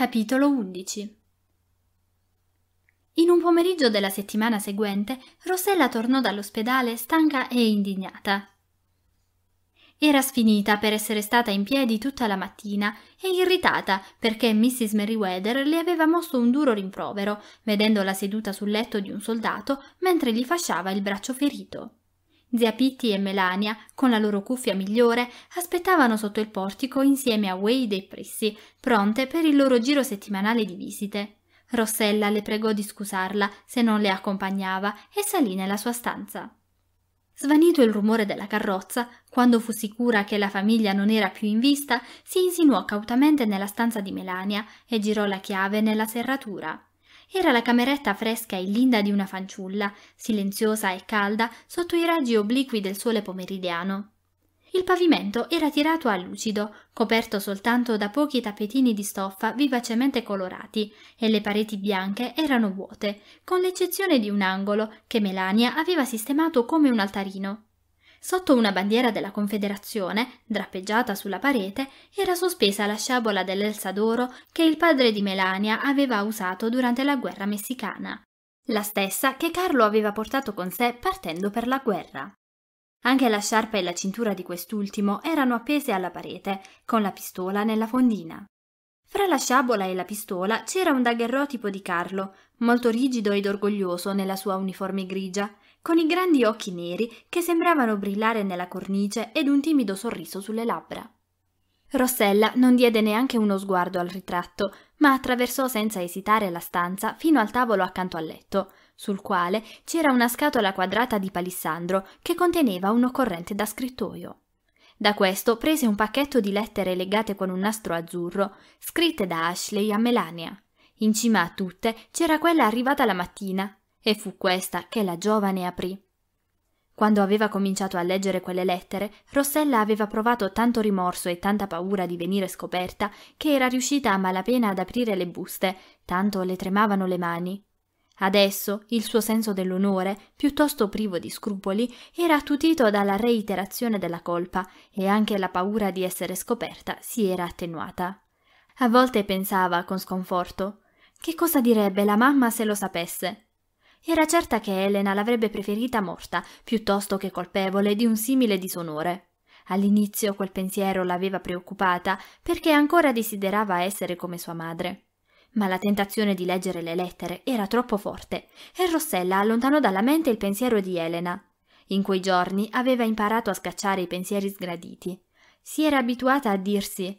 Capitolo 11 In un pomeriggio della settimana seguente, Rossella tornò dall'ospedale stanca e indignata. Era sfinita per essere stata in piedi tutta la mattina e irritata perché Mrs. Merriweather le aveva mosso un duro rimprovero, vedendola seduta sul letto di un soldato mentre gli fasciava il braccio ferito. Zia Pitti e Melania, con la loro cuffia migliore, aspettavano sotto il portico insieme a Wade e Prissy, pronte per il loro giro settimanale di visite. Rossella le pregò di scusarla se non le accompagnava e salì nella sua stanza. Svanito il rumore della carrozza, quando fu sicura che la famiglia non era più in vista, si insinuò cautamente nella stanza di Melania e girò la chiave nella serratura. Era la cameretta fresca e linda di una fanciulla, silenziosa e calda sotto i raggi obliqui del sole pomeridiano. Il pavimento era tirato a lucido, coperto soltanto da pochi tappetini di stoffa vivacemente colorati, e le pareti bianche erano vuote, con l'eccezione di un angolo che Melania aveva sistemato come un altarino. Sotto una bandiera della Confederazione, drappeggiata sulla parete, era sospesa la sciabola dell'Elsa d'oro che il padre di Melania aveva usato durante la guerra messicana, la stessa che Carlo aveva portato con sé partendo per la guerra. Anche la sciarpa e la cintura di quest'ultimo erano appese alla parete, con la pistola nella fondina. Fra la sciabola e la pistola c'era un daguerrotipo di Carlo, molto rigido ed orgoglioso nella sua uniforme grigia, con i grandi occhi neri che sembravano brillare nella cornice ed un timido sorriso sulle labbra. Rossella non diede neanche uno sguardo al ritratto, ma attraversò senza esitare la stanza fino al tavolo accanto al letto, sul quale c'era una scatola quadrata di palissandro che conteneva un occorrente da scrittoio. Da questo prese un pacchetto di lettere legate con un nastro azzurro, scritte da Ashley a Melania. In cima a tutte c'era quella arrivata la mattina, e fu questa che la giovane aprì. Quando aveva cominciato a leggere quelle lettere, Rossella aveva provato tanto rimorso e tanta paura di venire scoperta che era riuscita a malapena ad aprire le buste, tanto le tremavano le mani. Adesso il suo senso dell'onore, piuttosto privo di scrupoli, era attutito dalla reiterazione della colpa e anche la paura di essere scoperta si era attenuata. A volte pensava con sconforto: che cosa direbbe la mamma se lo sapesse? Era certa che Elena l'avrebbe preferita morta piuttosto che colpevole di un simile disonore. All'inizio quel pensiero l'aveva preoccupata perché ancora desiderava essere come sua madre. Ma la tentazione di leggere le lettere era troppo forte e Rossella allontanò dalla mente il pensiero di Elena. In quei giorni aveva imparato a scacciare i pensieri sgraditi. Si era abituata a dirsi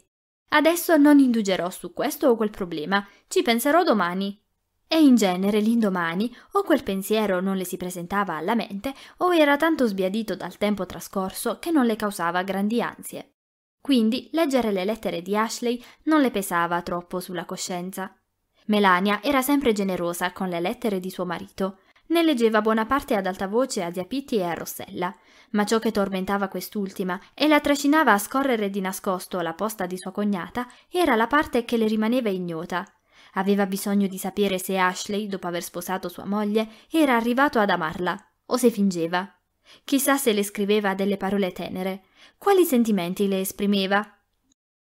Adesso non indugerò su questo o quel problema, ci penserò domani e in genere l'indomani o quel pensiero non le si presentava alla mente o era tanto sbiadito dal tempo trascorso che non le causava grandi ansie. Quindi leggere le lettere di Ashley non le pesava troppo sulla coscienza. Melania era sempre generosa con le lettere di suo marito. Ne leggeva buona parte ad alta voce a Diapitti e a Rossella, ma ciò che tormentava quest'ultima e la trascinava a scorrere di nascosto la posta di sua cognata era la parte che le rimaneva ignota, Aveva bisogno di sapere se Ashley, dopo aver sposato sua moglie, era arrivato ad amarla o se fingeva. Chissà se le scriveva delle parole tenere. Quali sentimenti le esprimeva?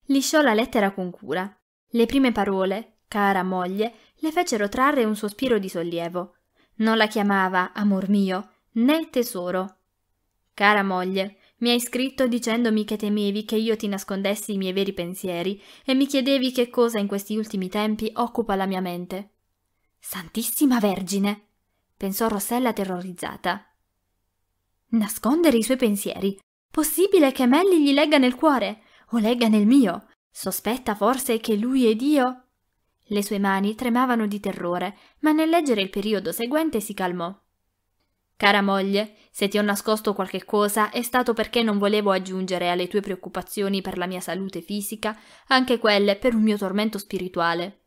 Lisciò la lettera con cura. Le prime parole, cara moglie, le fecero trarre un sospiro di sollievo. Non la chiamava amor mio, né tesoro. Cara moglie, mi hai scritto dicendomi che temevi che io ti nascondessi i miei veri pensieri e mi chiedevi che cosa in questi ultimi tempi occupa la mia mente. Santissima Vergine! pensò Rossella terrorizzata. Nascondere i suoi pensieri. Possibile che Melly gli legga nel cuore? O legga nel mio? Sospetta forse che lui è Dio? Le sue mani tremavano di terrore, ma nel leggere il periodo seguente si calmò. Cara moglie, se ti ho nascosto qualche cosa è stato perché non volevo aggiungere alle tue preoccupazioni per la mia salute fisica anche quelle per un mio tormento spirituale.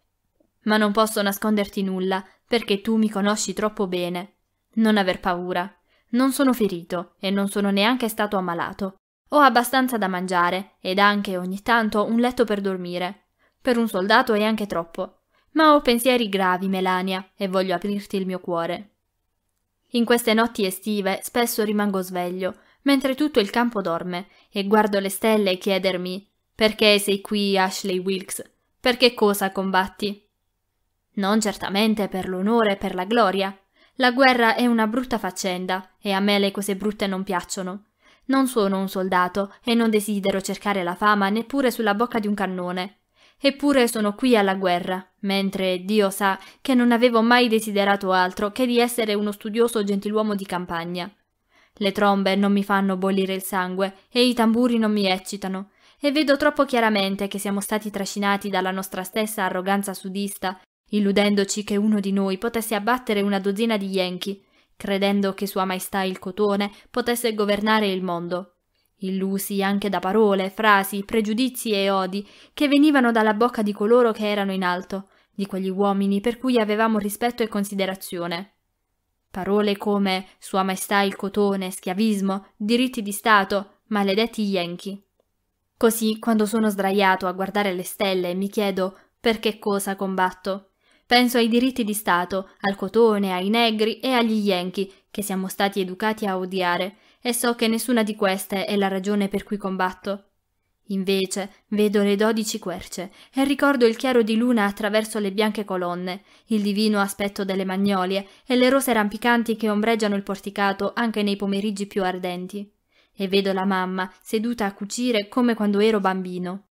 Ma non posso nasconderti nulla, perché tu mi conosci troppo bene. Non aver paura. Non sono ferito e non sono neanche stato ammalato. Ho abbastanza da mangiare ed anche ogni tanto un letto per dormire. Per un soldato è anche troppo. Ma ho pensieri gravi, Melania, e voglio aprirti il mio cuore. In queste notti estive spesso rimango sveglio, mentre tutto il campo dorme, e guardo le stelle e chiedermi «Perché sei qui, Ashley Wilkes? Per che cosa combatti?» Non certamente per l'onore e per la gloria. La guerra è una brutta faccenda, e a me le cose brutte non piacciono. Non sono un soldato e non desidero cercare la fama neppure sulla bocca di un cannone. Eppure sono qui alla guerra, mentre Dio sa che non avevo mai desiderato altro che di essere uno studioso gentiluomo di campagna. Le trombe non mi fanno bollire il sangue e i tamburi non mi eccitano, e vedo troppo chiaramente che siamo stati trascinati dalla nostra stessa arroganza sudista, illudendoci che uno di noi potesse abbattere una dozzina di Yankee, credendo che Sua Maestà il Cotone potesse governare il mondo illusi anche da parole, frasi, pregiudizi e odi che venivano dalla bocca di coloro che erano in alto, di quegli uomini per cui avevamo rispetto e considerazione. Parole come Sua Maestà il cotone, schiavismo, diritti di Stato, maledetti Yankee. Così, quando sono sdraiato a guardare le stelle, mi chiedo per che cosa combatto. Penso ai diritti di Stato, al cotone, ai negri e agli Yankee che siamo stati educati a odiare e so che nessuna di queste è la ragione per cui combatto. Invece vedo le dodici querce e ricordo il chiaro di luna attraverso le bianche colonne, il divino aspetto delle magnolie e le rose rampicanti che ombreggiano il porticato anche nei pomeriggi più ardenti. E vedo la mamma seduta a cucire come quando ero bambino.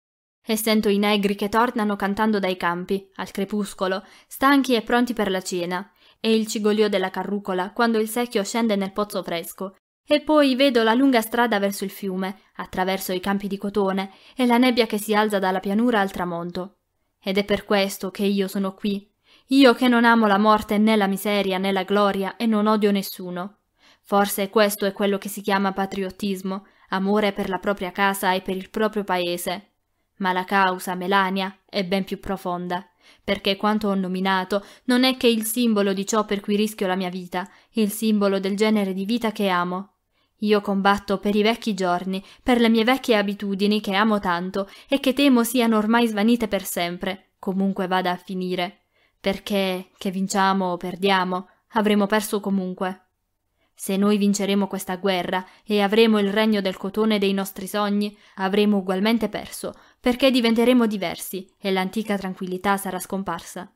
E sento i negri che tornano cantando dai campi, al crepuscolo, stanchi e pronti per la cena, e il cigolio della carrucola quando il secchio scende nel pozzo fresco, e poi vedo la lunga strada verso il fiume, attraverso i campi di cotone e la nebbia che si alza dalla pianura al tramonto. Ed è per questo che io sono qui, io che non amo la morte né la miseria né la gloria e non odio nessuno. Forse questo è quello che si chiama patriottismo, amore per la propria casa e per il proprio paese. Ma la causa, Melania, è ben più profonda, perché quanto ho nominato non è che il simbolo di ciò per cui rischio la mia vita, il simbolo del genere di vita che amo, io combatto per i vecchi giorni, per le mie vecchie abitudini che amo tanto e che temo siano ormai svanite per sempre, comunque vada a finire, perché, che vinciamo o perdiamo, avremo perso comunque. Se noi vinceremo questa guerra e avremo il regno del cotone dei nostri sogni, avremo ugualmente perso, perché diventeremo diversi e l'antica tranquillità sarà scomparsa.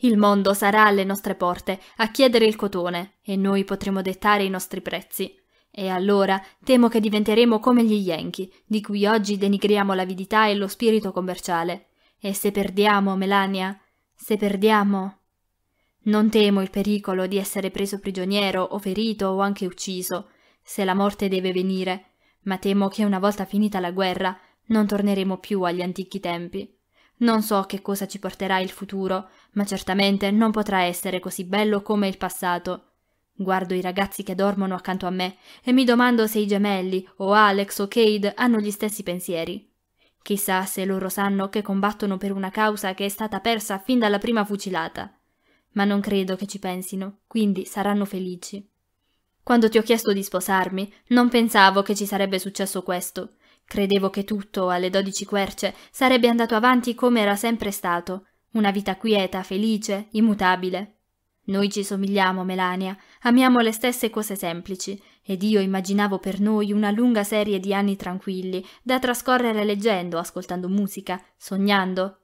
Il mondo sarà alle nostre porte a chiedere il cotone e noi potremo dettare i nostri prezzi. E allora temo che diventeremo come gli Yankee, di cui oggi denigriamo l'avidità e lo spirito commerciale. E se perdiamo, Melania, se perdiamo... Non temo il pericolo di essere preso prigioniero o ferito o anche ucciso, se la morte deve venire, ma temo che una volta finita la guerra non torneremo più agli antichi tempi. Non so che cosa ci porterà il futuro, ma certamente non potrà essere così bello come il passato. Guardo i ragazzi che dormono accanto a me e mi domando se i gemelli, o Alex o Cade, hanno gli stessi pensieri. Chissà se loro sanno che combattono per una causa che è stata persa fin dalla prima fucilata. Ma non credo che ci pensino, quindi saranno felici. Quando ti ho chiesto di sposarmi, non pensavo che ci sarebbe successo questo. Credevo che tutto, alle dodici querce, sarebbe andato avanti come era sempre stato, una vita quieta, felice, immutabile. Noi ci somigliamo, Melania, Amiamo le stesse cose semplici, ed io immaginavo per noi una lunga serie di anni tranquilli, da trascorrere leggendo, ascoltando musica, sognando.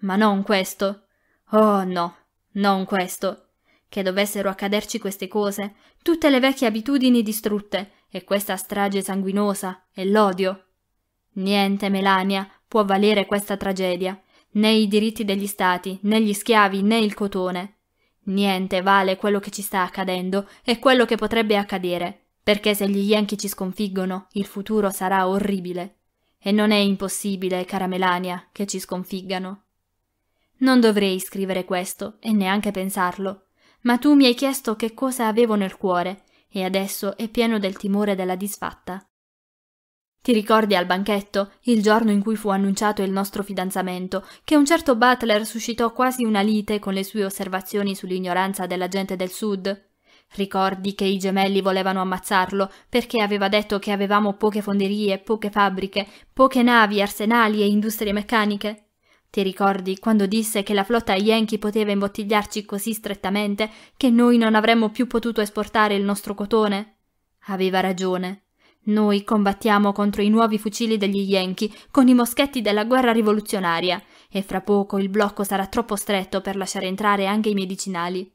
Ma non questo. Oh no, non questo. Che dovessero accaderci queste cose, tutte le vecchie abitudini distrutte, e questa strage sanguinosa, e l'odio. Niente, Melania, può valere questa tragedia, né i diritti degli stati, né gli schiavi, né il cotone. Niente vale quello che ci sta accadendo e quello che potrebbe accadere, perché se gli Yankee ci sconfiggono, il futuro sarà orribile. E non è impossibile, cara Melania, che ci sconfiggano. Non dovrei scrivere questo e neanche pensarlo, ma tu mi hai chiesto che cosa avevo nel cuore e adesso è pieno del timore della disfatta. Ti ricordi al banchetto, il giorno in cui fu annunciato il nostro fidanzamento, che un certo Butler suscitò quasi una lite con le sue osservazioni sull'ignoranza della gente del Sud? Ricordi che i gemelli volevano ammazzarlo perché aveva detto che avevamo poche fonderie, poche fabbriche, poche navi, arsenali e industrie meccaniche? Ti ricordi quando disse che la flotta Yankee poteva imbottigliarci così strettamente che noi non avremmo più potuto esportare il nostro cotone? Aveva ragione. Noi combattiamo contro i nuovi fucili degli Yankee con i moschetti della guerra rivoluzionaria e fra poco il blocco sarà troppo stretto per lasciare entrare anche i medicinali.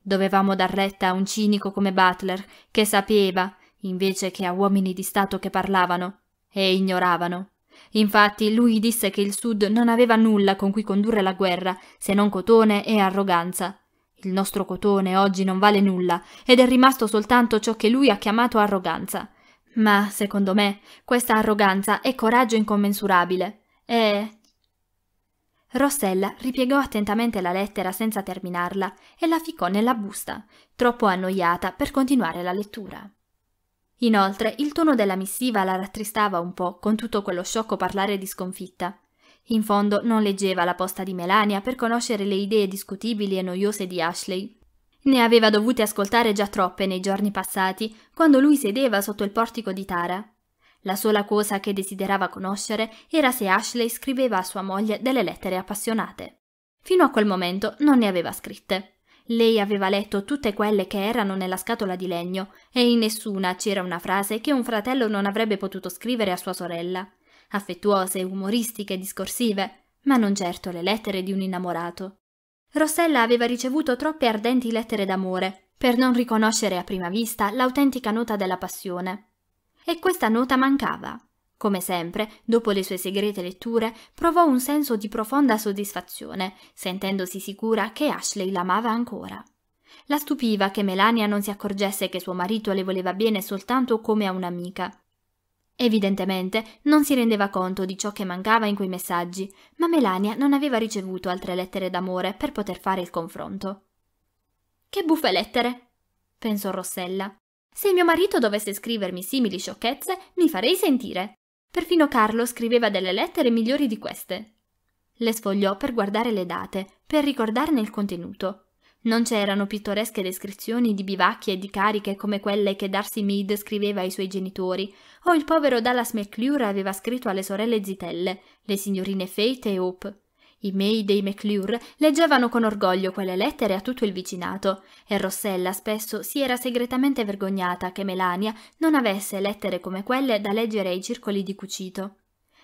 Dovevamo dar retta a un cinico come Butler, che sapeva, invece che a uomini di Stato che parlavano e ignoravano. Infatti lui disse che il Sud non aveva nulla con cui condurre la guerra, se non cotone e arroganza. Il nostro cotone oggi non vale nulla ed è rimasto soltanto ciò che lui ha chiamato arroganza. Ma, secondo me, questa arroganza è coraggio incommensurabile. E... Rossella ripiegò attentamente la lettera senza terminarla e la ficcò nella busta, troppo annoiata per continuare la lettura. Inoltre, il tono della missiva la rattristava un po' con tutto quello sciocco parlare di sconfitta. In fondo non leggeva la posta di Melania per conoscere le idee discutibili e noiose di Ashley, ne aveva dovute ascoltare già troppe nei giorni passati, quando lui sedeva sotto il portico di Tara. La sola cosa che desiderava conoscere era se Ashley scriveva a sua moglie delle lettere appassionate. Fino a quel momento non ne aveva scritte. Lei aveva letto tutte quelle che erano nella scatola di legno e in nessuna c'era una frase che un fratello non avrebbe potuto scrivere a sua sorella. Affettuose, umoristiche, discorsive, ma non certo le lettere di un innamorato. Rossella aveva ricevuto troppe ardenti lettere d'amore per non riconoscere a prima vista l'autentica nota della passione. E questa nota mancava. Come sempre, dopo le sue segrete letture, provò un senso di profonda soddisfazione, sentendosi sicura che Ashley l'amava ancora. La stupiva che Melania non si accorgesse che suo marito le voleva bene soltanto come a un'amica, Evidentemente non si rendeva conto di ciò che mancava in quei messaggi, ma Melania non aveva ricevuto altre lettere d'amore per poter fare il confronto. Che buffe lettere! pensò Rossella. Se mio marito dovesse scrivermi simili sciocchezze, mi farei sentire. Perfino Carlo scriveva delle lettere migliori di queste. Le sfogliò per guardare le date, per ricordarne il contenuto. Non c'erano pittoresche descrizioni di bivacchi e di cariche come quelle che Darcy Mead scriveva ai suoi genitori, o il povero Dallas McClure aveva scritto alle sorelle zitelle, le signorine Fate e Hope. I May dei McClure leggevano con orgoglio quelle lettere a tutto il vicinato, e Rossella spesso si era segretamente vergognata che Melania non avesse lettere come quelle da leggere ai circoli di cucito.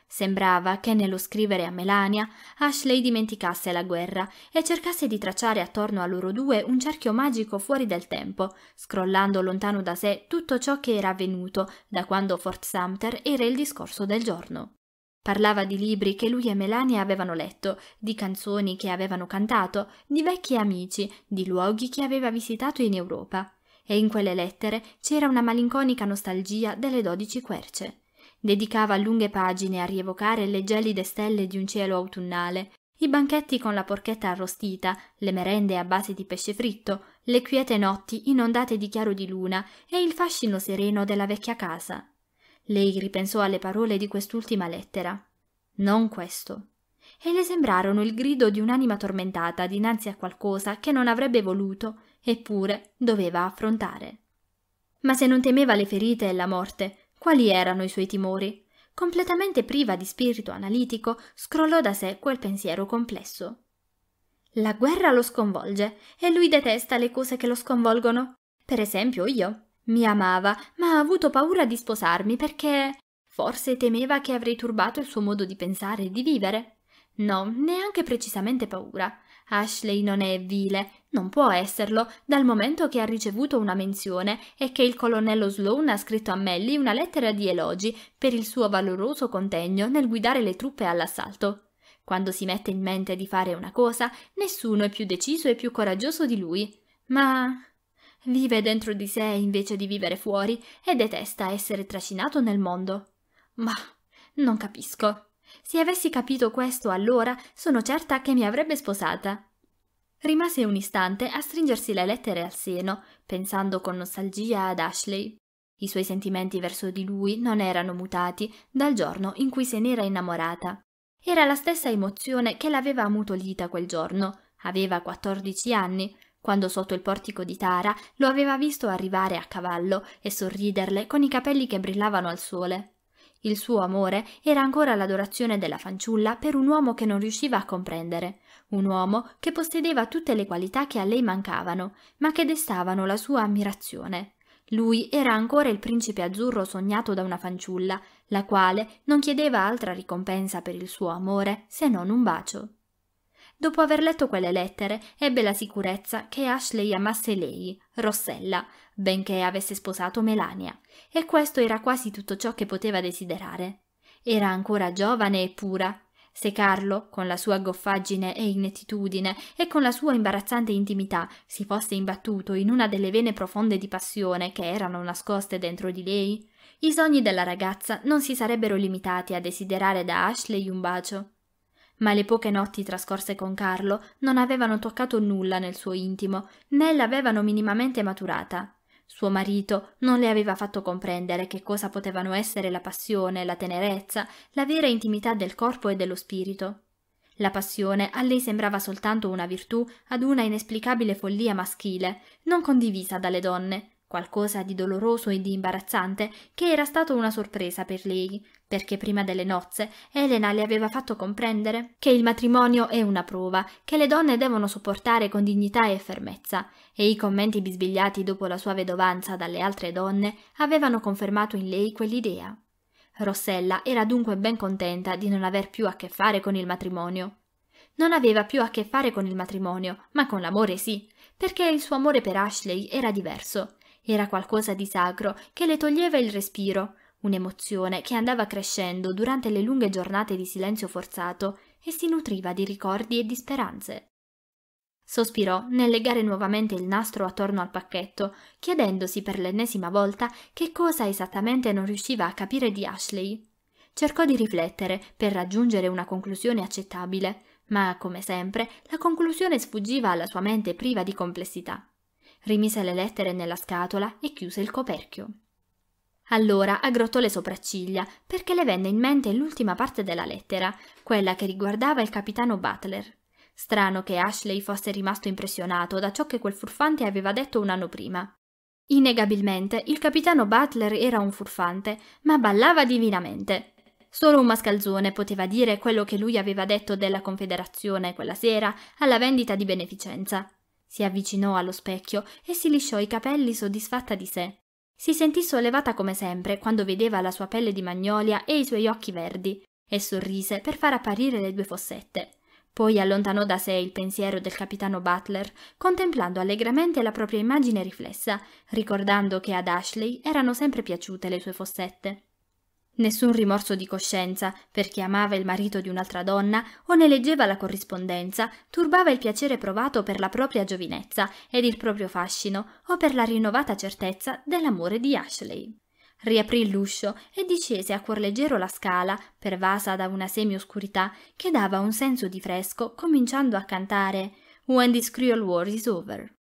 Sembrava che nello scrivere a Melania Ashley dimenticasse la guerra e cercasse di tracciare attorno a loro due un cerchio magico fuori del tempo, scrollando lontano da sé tutto ciò che era avvenuto da quando Fort Sumter era il discorso del giorno. Parlava di libri che lui e Melania avevano letto, di canzoni che avevano cantato, di vecchi amici, di luoghi che aveva visitato in Europa. E in quelle lettere c'era una malinconica nostalgia delle dodici querce. Dedicava lunghe pagine a rievocare le gelide stelle di un cielo autunnale, i banchetti con la porchetta arrostita, le merende a base di pesce fritto, le quiete notti inondate di chiaro di luna e il fascino sereno della vecchia casa. Lei ripensò alle parole di quest'ultima lettera. Non questo. E le sembrarono il grido di un'anima tormentata dinanzi a qualcosa che non avrebbe voluto, eppure doveva affrontare. Ma se non temeva le ferite e la morte, quali erano i suoi timori? Completamente priva di spirito analitico, scrollò da sé quel pensiero complesso. La guerra lo sconvolge e lui detesta le cose che lo sconvolgono. Per esempio io. Mi amava, ma ha avuto paura di sposarmi perché forse temeva che avrei turbato il suo modo di pensare e di vivere. No, neanche precisamente paura. Ashley non è vile, non può esserlo, dal momento che ha ricevuto una menzione e che il colonnello Sloan ha scritto a Melly una lettera di elogi per il suo valoroso contegno nel guidare le truppe all'assalto. Quando si mette in mente di fare una cosa, nessuno è più deciso e più coraggioso di lui. Ma vive dentro di sé invece di vivere fuori e detesta essere trascinato nel mondo. Ma non capisco. Se avessi capito questo allora, sono certa che mi avrebbe sposata. Rimase un istante a stringersi le lettere al seno, pensando con nostalgia ad Ashley. I suoi sentimenti verso di lui non erano mutati dal giorno in cui se n'era innamorata. Era la stessa emozione che l'aveva ammutolita quel giorno. Aveva 14 anni, quando sotto il portico di Tara lo aveva visto arrivare a cavallo e sorriderle con i capelli che brillavano al sole. Il suo amore era ancora l'adorazione della fanciulla per un uomo che non riusciva a comprendere, un uomo che possedeva tutte le qualità che a lei mancavano, ma che destavano la sua ammirazione. Lui era ancora il principe azzurro sognato da una fanciulla, la quale non chiedeva altra ricompensa per il suo amore se non un bacio. Dopo aver letto quelle lettere, ebbe la sicurezza che Ashley amasse lei, Rossella, benché avesse sposato Melania, e questo era quasi tutto ciò che poteva desiderare. Era ancora giovane e pura, se Carlo, con la sua goffaggine e inettitudine e con la sua imbarazzante intimità, si fosse imbattuto in una delle vene profonde di passione che erano nascoste dentro di lei, i sogni della ragazza non si sarebbero limitati a desiderare da Ashley un bacio. Ma le poche notti trascorse con Carlo non avevano toccato nulla nel suo intimo, né l'avevano minimamente maturata. Suo marito non le aveva fatto comprendere che cosa potevano essere la passione, la tenerezza, la vera intimità del corpo e dello spirito. La passione a lei sembrava soltanto una virtù ad una inesplicabile follia maschile, non condivisa dalle donne, Qualcosa di doloroso e di imbarazzante che era stato una sorpresa per lei, perché prima delle nozze Elena le aveva fatto comprendere che il matrimonio è una prova che le donne devono sopportare con dignità e fermezza, e i commenti bisbigliati dopo la sua vedovanza dalle altre donne avevano confermato in lei quell'idea. Rossella era dunque ben contenta di non aver più a che fare con il matrimonio. Non aveva più a che fare con il matrimonio, ma con l'amore sì, perché il suo amore per Ashley era diverso era qualcosa di sacro che le toglieva il respiro, un'emozione che andava crescendo durante le lunghe giornate di silenzio forzato e si nutriva di ricordi e di speranze. Sospirò nel legare nuovamente il nastro attorno al pacchetto, chiedendosi per l'ennesima volta che cosa esattamente non riusciva a capire di Ashley. Cercò di riflettere per raggiungere una conclusione accettabile, ma come sempre la conclusione sfuggiva alla sua mente priva di complessità rimise le lettere nella scatola e chiuse il coperchio. Allora aggrottò le sopracciglia perché le venne in mente l'ultima parte della lettera, quella che riguardava il capitano Butler. Strano che Ashley fosse rimasto impressionato da ciò che quel furfante aveva detto un anno prima. Innegabilmente il capitano Butler era un furfante, ma ballava divinamente. Solo un mascalzone poteva dire quello che lui aveva detto della Confederazione quella sera alla vendita di beneficenza. Si avvicinò allo specchio e si lisciò i capelli soddisfatta di sé. Si sentì sollevata come sempre quando vedeva la sua pelle di magnolia e i suoi occhi verdi, e sorrise per far apparire le due fossette. Poi allontanò da sé il pensiero del capitano Butler, contemplando allegramente la propria immagine riflessa, ricordando che ad Ashley erano sempre piaciute le sue fossette. Nessun rimorso di coscienza perché amava il marito di un'altra donna o ne leggeva la corrispondenza turbava il piacere provato per la propria giovinezza ed il proprio fascino o per la rinnovata certezza dell'amore di Ashley. Riaprì l'uscio e discese a cuor leggero la scala, pervasa da una semioscurità che dava un senso di fresco, cominciando a cantare When this cruel war is over.